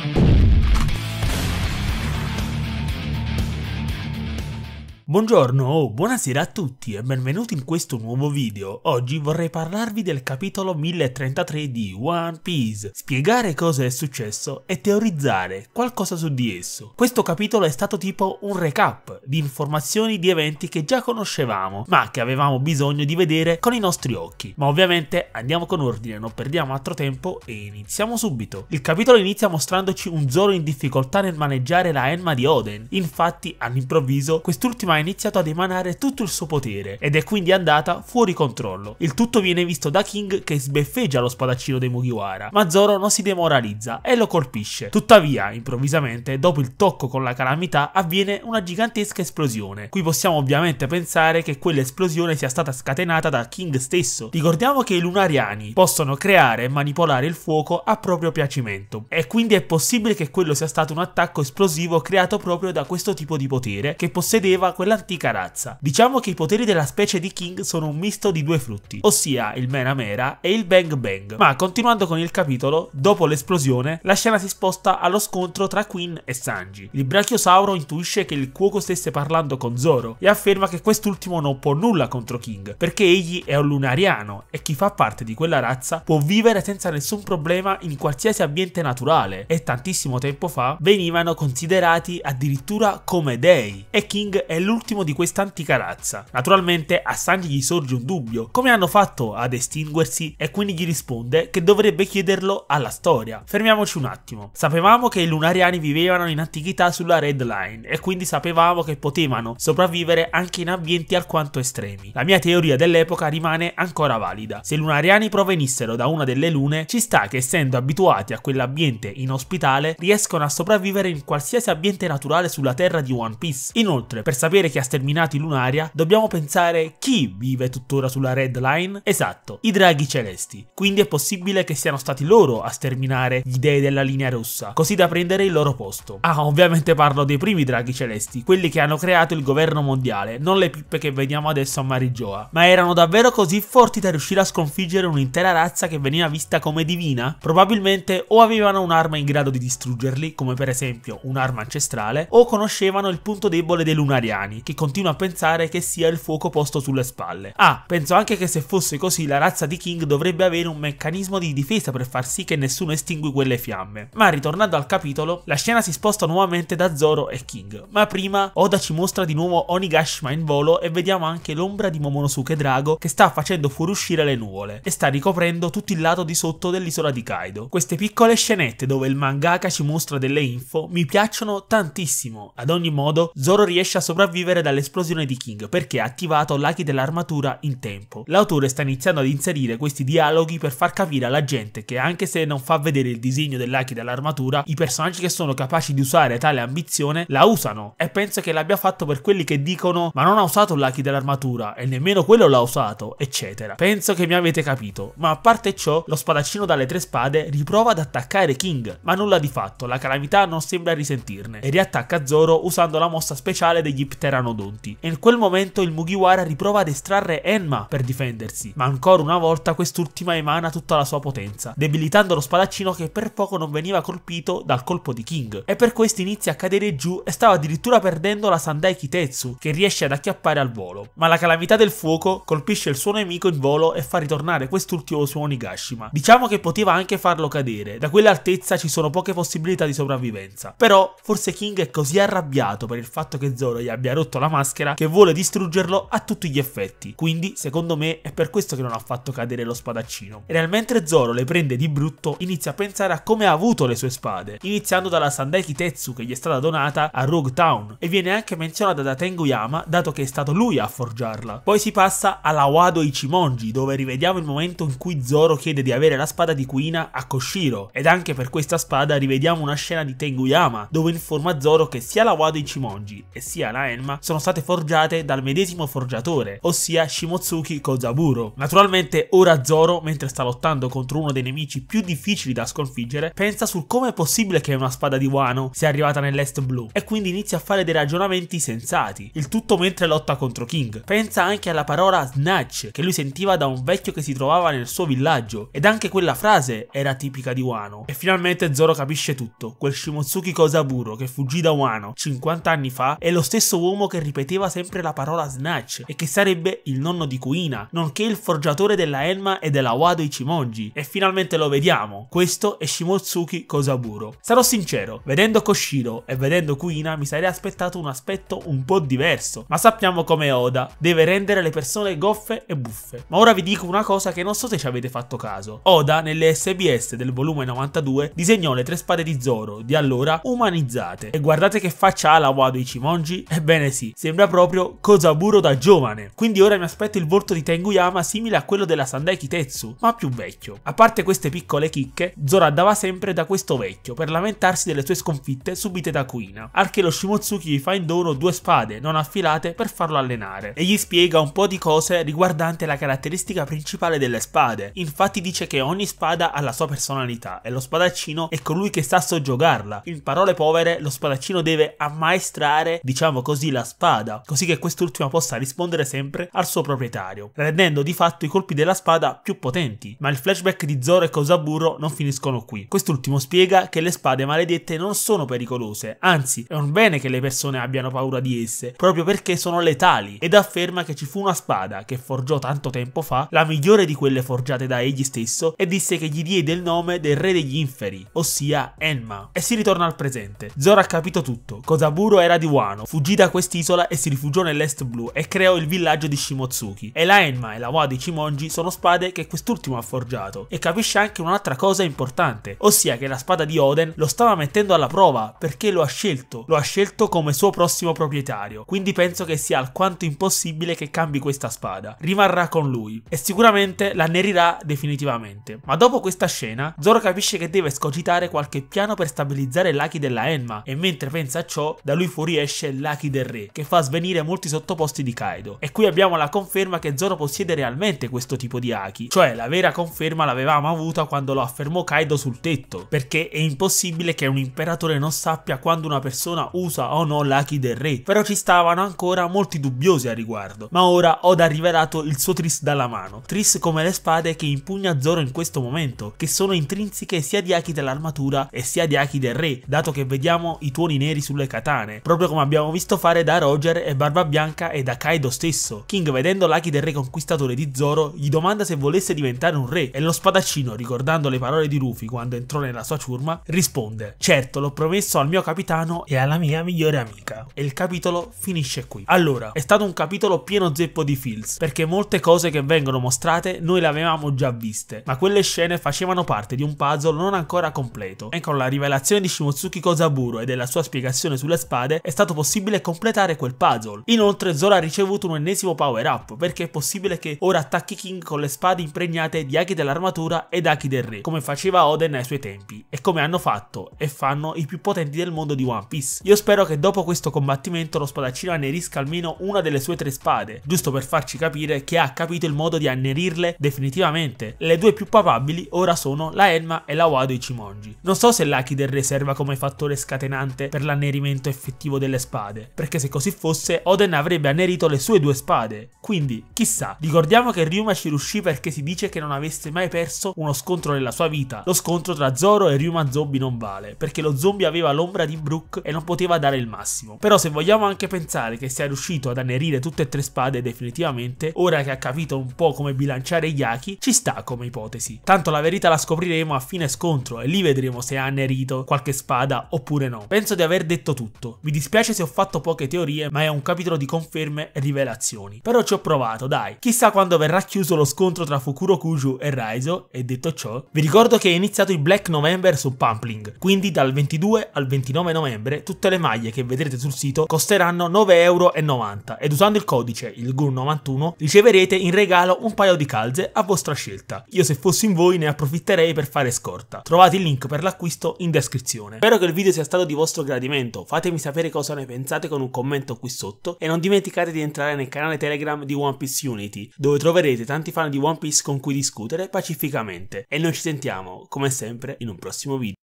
Thank you. Buongiorno o buonasera a tutti e benvenuti in questo nuovo video. Oggi vorrei parlarvi del capitolo 1033 di One Piece, spiegare cosa è successo e teorizzare qualcosa su di esso. Questo capitolo è stato tipo un recap di informazioni di eventi che già conoscevamo, ma che avevamo bisogno di vedere con i nostri occhi. Ma ovviamente andiamo con ordine, non perdiamo altro tempo e iniziamo subito. Il capitolo inizia mostrandoci un Zoro in difficoltà nel maneggiare la Enma di Oden. Infatti all'improvviso quest'ultima ha iniziato ad emanare tutto il suo potere ed è quindi andata fuori controllo. Il tutto viene visto da King che sbeffeggia lo spadaccino dei Mugiwara, ma Zoro non si demoralizza e lo colpisce. Tuttavia, improvvisamente, dopo il tocco con la calamità, avviene una gigantesca esplosione. Qui possiamo ovviamente pensare che quell'esplosione sia stata scatenata da King stesso. Ricordiamo che i Lunariani possono creare e manipolare il fuoco a proprio piacimento e quindi è possibile che quello sia stato un attacco esplosivo creato proprio da questo tipo di potere che possedeva quel quella antica razza. Diciamo che i poteri della specie di King sono un misto di due frutti, ossia il Mera Mera e il Bang Bang. Ma continuando con il capitolo, dopo l'esplosione, la scena si sposta allo scontro tra Queen e Sanji. Il brachiosauro intuisce che il cuoco stesse parlando con Zoro e afferma che quest'ultimo non può nulla contro King, perché egli è un lunariano e chi fa parte di quella razza può vivere senza nessun problema in qualsiasi ambiente naturale e tantissimo tempo fa venivano considerati addirittura come dei e King è l'unico l'ultimo di questa antica razza. Naturalmente a Sanji gli sorge un dubbio, come hanno fatto ad estinguersi e quindi gli risponde che dovrebbe chiederlo alla storia. Fermiamoci un attimo. Sapevamo che i lunariani vivevano in antichità sulla Red Line e quindi sapevamo che potevano sopravvivere anche in ambienti alquanto estremi. La mia teoria dell'epoca rimane ancora valida. Se i lunariani provenissero da una delle lune, ci sta che essendo abituati a quell'ambiente inospitale riescono a sopravvivere in qualsiasi ambiente naturale sulla terra di One Piece. Inoltre, per sapere sapere che ha sterminato i Lunaria, dobbiamo pensare chi vive tuttora sulla Red Line? Esatto, i draghi celesti. Quindi è possibile che siano stati loro a sterminare gli dei della linea rossa, così da prendere il loro posto. Ah, ovviamente parlo dei primi draghi celesti, quelli che hanno creato il governo mondiale, non le pippe che vediamo adesso a Marigioa. Ma erano davvero così forti da riuscire a sconfiggere un'intera razza che veniva vista come divina? Probabilmente o avevano un'arma in grado di distruggerli, come per esempio un'arma ancestrale, o conoscevano il punto debole dei lunariani umani, che continua a pensare che sia il fuoco posto sulle spalle. Ah, penso anche che se fosse così la razza di King dovrebbe avere un meccanismo di difesa per far sì che nessuno estingui quelle fiamme. Ma ritornando al capitolo, la scena si sposta nuovamente da Zoro e King, ma prima Oda ci mostra di nuovo Onigashima in volo e vediamo anche l'ombra di Momonosuke Drago che sta facendo fuoriuscire le nuvole e sta ricoprendo tutto il lato di sotto dell'isola di Kaido. Queste piccole scenette dove il mangaka ci mostra delle info mi piacciono tantissimo, ad ogni modo Zoro riesce a sopravvivere sopravvivere dall'esplosione di King perché ha attivato l'aki dell'armatura in tempo. L'autore sta iniziando ad inserire questi dialoghi per far capire alla gente che anche se non fa vedere il disegno dell'aki dell'armatura, i personaggi che sono capaci di usare tale ambizione la usano e penso che l'abbia fatto per quelli che dicono ma non ha usato l'aki dell'armatura e nemmeno quello l'ha usato, eccetera. Penso che mi avete capito, ma a parte ciò lo spadaccino dalle tre spade riprova ad attaccare King, ma nulla di fatto, la calamità non sembra risentirne e riattacca Zoro usando la mossa speciale degli Pteranodon pteranodonti. E in quel momento il Mugiwara riprova ad estrarre Enma per difendersi, ma ancora una volta quest'ultima emana tutta la sua potenza, debilitando lo spadaccino che per poco non veniva colpito dal colpo di King. E per questo inizia a cadere giù e stava addirittura perdendo la Sandai Kitetsu, che riesce ad acchiappare al volo. Ma la calamità del fuoco colpisce il suo nemico in volo e fa ritornare quest'ultimo su Onigashima. Diciamo che poteva anche farlo cadere, da quell'altezza ci sono poche possibilità di sopravvivenza. Però forse King è così arrabbiato per il fatto che Zoro gli abbia rotto rotto la maschera che vuole distruggerlo a tutti gli effetti. Quindi, secondo me, è per questo che non ha fatto cadere lo spadaccino. E nel mentre Zoro le prende di brutto, inizia a pensare a come ha avuto le sue spade, iniziando dalla Sandeki Tetsu che gli è stata donata a Rogue Town e viene anche menzionata da Tenguyama dato che è stato lui a forgiarla. Poi si passa alla Wado Ichimonji dove rivediamo il momento in cui Zoro chiede di avere la spada di Kuina a Koshiro ed anche per questa spada rivediamo una scena di Tenguyama dove informa Zoro che sia la Wado Ichimonji e sia la Enma Gemma sono state forgiate dal medesimo forgiatore, ossia Shimotsuki Kozaburo. Naturalmente ora Zoro, mentre sta lottando contro uno dei nemici più difficili da sconfiggere, pensa sul come è possibile che una spada di Wano sia arrivata nell'est blu e quindi inizia a fare dei ragionamenti sensati, il tutto mentre lotta contro King. Pensa anche alla parola snatch che lui sentiva da un vecchio che si trovava nel suo villaggio ed anche quella frase era tipica di Wano. E finalmente Zoro capisce tutto, quel Shimotsuki Kozaburo che fuggì da Wano 50 anni fa è lo stesso uomo uomo che ripeteva sempre la parola Snatch e che sarebbe il nonno di Kuina, nonché il forgiatore della Enma e della Wado Ichimonji. E finalmente lo vediamo, questo è Shimotsuki Kosaburo. Sarò sincero, vedendo Koshiro e vedendo Kuina mi sarei aspettato un aspetto un po' diverso, ma sappiamo come Oda deve rendere le persone goffe e buffe. Ma ora vi dico una cosa che non so se ci avete fatto caso. Oda nelle SBS del volume 92 disegnò le tre spade di Zoro, di allora umanizzate. E guardate che faccia ha la Wado Ichimonji? Ebbene sì, sembra proprio Kozaburo da giovane, quindi ora mi aspetto il volto di Tenguyama simile a quello della Sandai Kitetsu, ma più vecchio. A parte queste piccole chicche, Zora andava sempre da questo vecchio per lamentarsi delle sue sconfitte subite da Kuina, al che lo Shimotsuki gli fa in dono due spade non affilate per farlo allenare e gli spiega un po' di cose riguardante la caratteristica principale delle spade, infatti dice che ogni spada ha la sua personalità e lo spadaccino è colui che sa soggiogarla, in parole povere lo spadaccino deve ammaestrare, diciamo così, la spada, così che quest'ultima possa rispondere sempre al suo proprietario, rendendo di fatto i colpi della spada più potenti. Ma il flashback di Zoro e Kosaburro non finiscono qui. Quest'ultimo spiega che le spade maledette non sono pericolose, anzi è un bene che le persone abbiano paura di esse, proprio perché sono letali, ed afferma che ci fu una spada che forgiò tanto tempo fa, la migliore di quelle forgiate da egli stesso, e disse che gli diede il nome del re degli inferi, ossia Enma. E si ritorna al presente. Zoro ha capito tutto, Kosaburo era di Wano, fuggì da questo quest'isola e si rifugiò nell'est blu e creò il villaggio di Shimotsuki. E la Enma e la Moa di Shimonji sono spade che quest'ultimo ha forgiato e capisce anche un'altra cosa importante, ossia che la spada di Oden lo stava mettendo alla prova perché lo ha scelto, lo ha scelto come suo prossimo proprietario, quindi penso che sia alquanto impossibile che cambi questa spada, rimarrà con lui e sicuramente la annerirà definitivamente. Ma dopo questa scena, Zoro capisce che deve scogitare qualche piano per stabilizzare l'Aki della Enma e mentre pensa a ciò, da lui fuoriesce l'Aki del 3, che fa svenire molti sottoposti di Kaido. E qui abbiamo la conferma che Zoro possiede realmente questo tipo di Haki, cioè la vera conferma l'avevamo avuta quando lo affermò Kaido sul tetto, perché è impossibile che un imperatore non sappia quando una persona usa o no l'Haki del re, però ci stavano ancora molti dubbiosi a riguardo. Ma ora Oda ha rivelato il suo Tris dalla mano, Tris come le spade che impugna Zoro in questo momento, che sono intrinseche sia di Haki dell'armatura e sia di Haki del re, dato che vediamo i tuoni neri sulle katane, proprio come abbiamo visto fare da Roger e Barbabianca e da Kaido stesso. King vedendo Lucky del re conquistatore di Zoro gli domanda se volesse diventare un re e lo spadaccino ricordando le parole di Rufy quando entrò nella sua ciurma risponde certo l'ho promesso al mio capitano e alla mia migliore amica. E il capitolo finisce qui. Allora è stato un capitolo pieno zeppo di feels perché molte cose che vengono mostrate noi le avevamo già viste ma quelle scene facevano parte di un puzzle non ancora completo e con la rivelazione di Shimotsuki Kozaburo e della sua spiegazione sulle spade è stato possibile completare completare quel puzzle. Inoltre Zoro ha ricevuto un ennesimo power up perché è possibile che ora attacchi King con le spade impregnate di Aki dell'armatura ed Aki del re, come faceva Oden ai suoi tempi e come hanno fatto e fanno i più potenti del mondo di One Piece. Io spero che dopo questo combattimento lo spadaccino annerisca almeno una delle sue tre spade, giusto per farci capire che ha capito il modo di annerirle definitivamente. Le due più papabili ora sono la Elma e la Wado Ichimonji. Non so se l'Aki del re serva come fattore scatenante per l'annerimento effettivo delle spade, perché perché se così fosse Oden avrebbe annerito le sue due spade. Quindi, chissà, ricordiamo che Ryuma ci riuscì perché si dice che non avesse mai perso uno scontro nella sua vita. Lo scontro tra Zoro e Ryuma Zombie non vale, perché lo zombie aveva l'ombra di Brooke e non poteva dare il massimo. Però se vogliamo anche pensare che sia riuscito ad annerire tutte e tre spade definitivamente, ora che ha capito un po' come bilanciare gli Aki, ci sta come ipotesi. Tanto la verità la scopriremo a fine scontro e lì vedremo se ha annerito qualche spada oppure no. Penso di aver detto tutto. Mi dispiace se ho fatto poche poche teorie, ma è un capitolo di conferme e rivelazioni. Però ci ho provato, dai. Chissà quando verrà chiuso lo scontro tra Fukuro Kuju e Raizo, e detto ciò, vi ricordo che è iniziato il Black November su Pumpling, quindi dal 22 al 29 novembre tutte le maglie che vedrete sul sito costeranno 9,90€ ed usando il codice il GUN91 riceverete in regalo un paio di calze a vostra scelta. Io se fossi in voi ne approfitterei per fare scorta. Trovate il link per l'acquisto in descrizione. Spero che il video sia stato di vostro gradimento, fatemi sapere cosa ne pensate con un commento qui sotto e non dimenticate di entrare nel canale Telegram di One Piece Unity, dove troverete tanti fan di One Piece con cui discutere pacificamente. E noi ci sentiamo, come sempre, in un prossimo video.